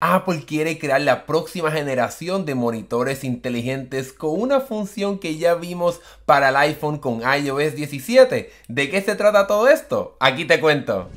Apple quiere crear la próxima generación de monitores inteligentes con una función que ya vimos para el iPhone con iOS 17. ¿De qué se trata todo esto? Aquí te cuento.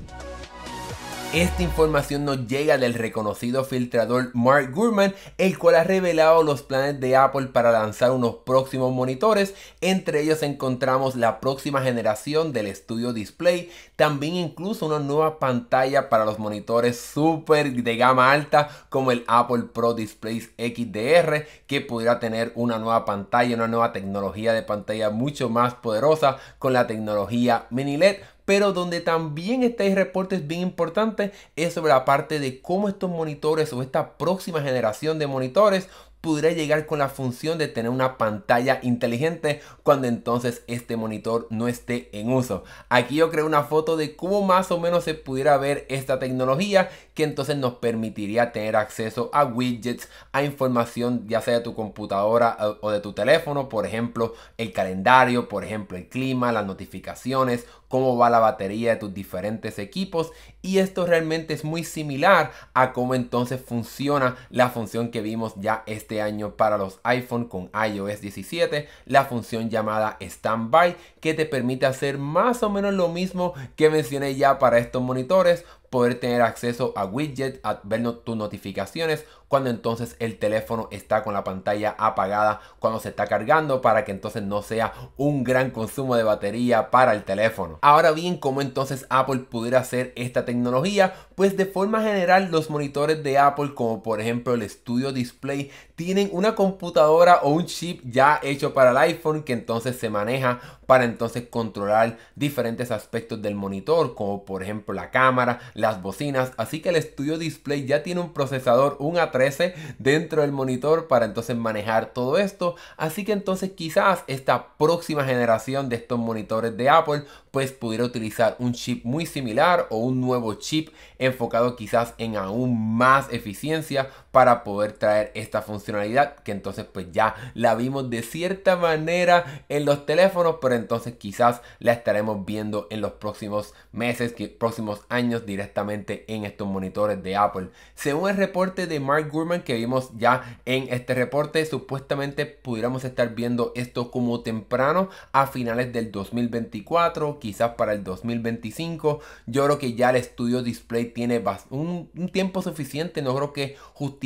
Esta información nos llega del reconocido filtrador Mark Gurman, el cual ha revelado los planes de Apple para lanzar unos próximos monitores. Entre ellos encontramos la próxima generación del estudio Display, también incluso una nueva pantalla para los monitores super de gama alta como el Apple Pro Displays XDR, que podría tener una nueva pantalla, una nueva tecnología de pantalla mucho más poderosa con la tecnología mini LED pero donde también estáis reportes bien importantes es sobre la parte de cómo estos monitores o esta próxima generación de monitores pudiera llegar con la función de tener una pantalla inteligente cuando entonces este monitor no esté en uso. Aquí yo creo una foto de cómo más o menos se pudiera ver esta tecnología que entonces nos permitiría tener acceso a widgets, a información ya sea de tu computadora eh, o de tu teléfono, por ejemplo el calendario, por ejemplo el clima, las notificaciones, cómo va la batería de tus diferentes equipos y esto realmente es muy similar a cómo entonces funciona la función que vimos ya este este año para los iPhone con iOS 17, la función llamada Standby, que te permite hacer más o menos lo mismo que mencioné ya para estos monitores, poder tener acceso a widgets, a ver tus notificaciones, cuando entonces el teléfono está con la pantalla apagada, cuando se está cargando, para que entonces no sea un gran consumo de batería para el teléfono. Ahora bien, ¿cómo entonces Apple pudiera hacer esta tecnología? Pues de forma general los monitores de Apple, como por ejemplo el Studio Display, tienen una computadora o un chip ya hecho para el iPhone que entonces se maneja para entonces controlar diferentes aspectos del monitor, como por ejemplo la cámara, las bocinas, así que el estudio Display ya tiene un procesador, un A13 dentro del monitor para entonces manejar todo esto, así que entonces quizás esta próxima generación de estos monitores de Apple pues pudiera utilizar un chip muy similar o un nuevo chip enfocado quizás en aún más eficiencia para poder traer esta funcionalidad que entonces pues ya la vimos de cierta manera en los teléfonos, pero entonces quizás la estaremos viendo en los próximos meses, próximos años directamente en estos monitores de Apple. Según el reporte de Mark Gurman que vimos ya en este reporte, supuestamente pudiéramos estar viendo esto como temprano a finales del 2024, quizás para el 2025. Yo creo que ya el estudio Display tiene un, tiempo suficiente, no creo que justo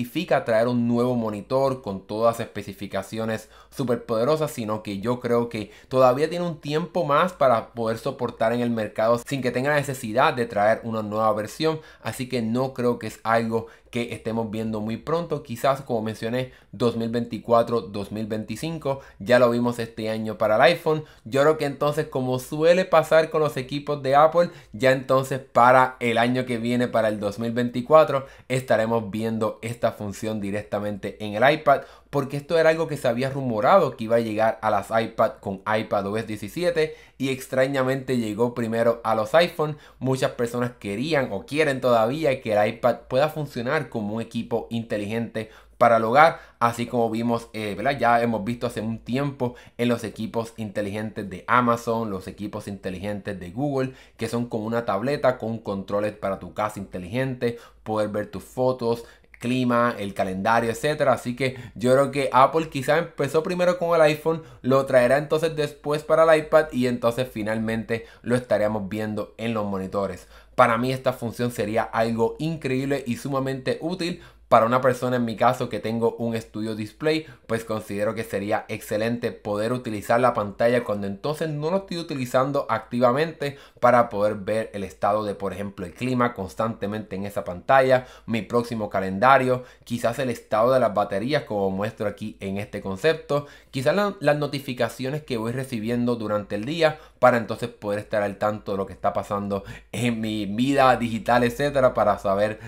traer un nuevo monitor con todas especificaciones super poderosas, sino que yo creo que todavía tiene un tiempo más para poder soportar en el mercado sin que tenga necesidad de traer una nueva versión. Así que no creo que es algo que estemos viendo muy pronto. Quizás, como mencioné, 2024-2025. Ya lo vimos este año para el iPhone. Yo creo que entonces, como suele pasar con los equipos de Apple, ya entonces para el año que viene, para el 2024, estaremos viendo esta función directamente en el iPad porque esto era algo que se había rumorado que iba a llegar a las iPad con iPad iPadOS 17 y extrañamente llegó primero a los iPhone. Muchas personas querían o quieren todavía que el iPad pueda funcionar como un equipo inteligente para el hogar, así como vimos, eh, ¿verdad? ya hemos visto hace un tiempo en los equipos inteligentes de Amazon, los equipos inteligentes de Google, que son como una tableta con controles para tu casa inteligente, poder ver tus fotos, clima, el calendario, etcétera. Así que yo creo que Apple quizá empezó primero con el iPhone, lo traerá entonces después para el iPad y entonces finalmente lo estaríamos viendo en los monitores. Para mí esta función sería algo increíble y sumamente útil para una persona en mi caso que tengo un estudio display, pues considero que sería excelente poder utilizar la pantalla cuando entonces no lo estoy utilizando activamente para poder ver el estado de, por ejemplo, el clima constantemente en esa pantalla, mi próximo calendario, quizás el estado de las baterías como muestro aquí en este concepto, quizás las notificaciones que voy recibiendo durante el día para entonces poder estar al tanto de lo que está pasando en mi vida digital, etcétera, para saber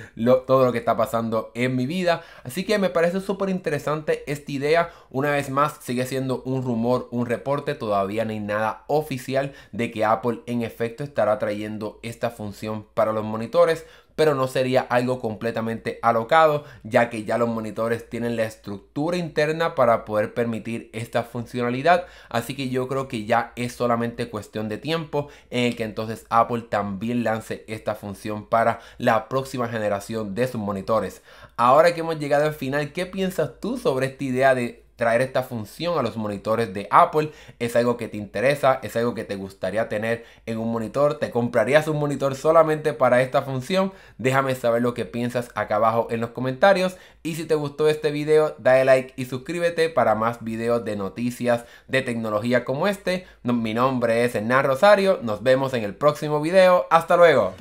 todo lo que está pasando en en mi vida. Así que me parece súper interesante esta idea. Una vez más, sigue siendo un rumor, un reporte. Todavía no hay nada oficial de que Apple en efecto estará trayendo esta función para los monitores pero no sería algo completamente alocado, ya que ya los monitores tienen la estructura interna para poder permitir esta funcionalidad. Así que yo creo que ya es solamente cuestión de tiempo en el que entonces Apple también lance esta función para la próxima generación de sus monitores. Ahora que hemos llegado al final, ¿qué piensas tú sobre esta idea de traer esta función a los monitores de Apple. Es algo que te interesa, es algo que te gustaría tener en un monitor. ¿Te comprarías un monitor solamente para esta función? Déjame saber lo que piensas acá abajo en los comentarios. Y si te gustó este video, dale like y suscríbete para más videos de noticias de tecnología como este. Mi nombre es Hernán Rosario. Nos vemos en el próximo video. Hasta luego.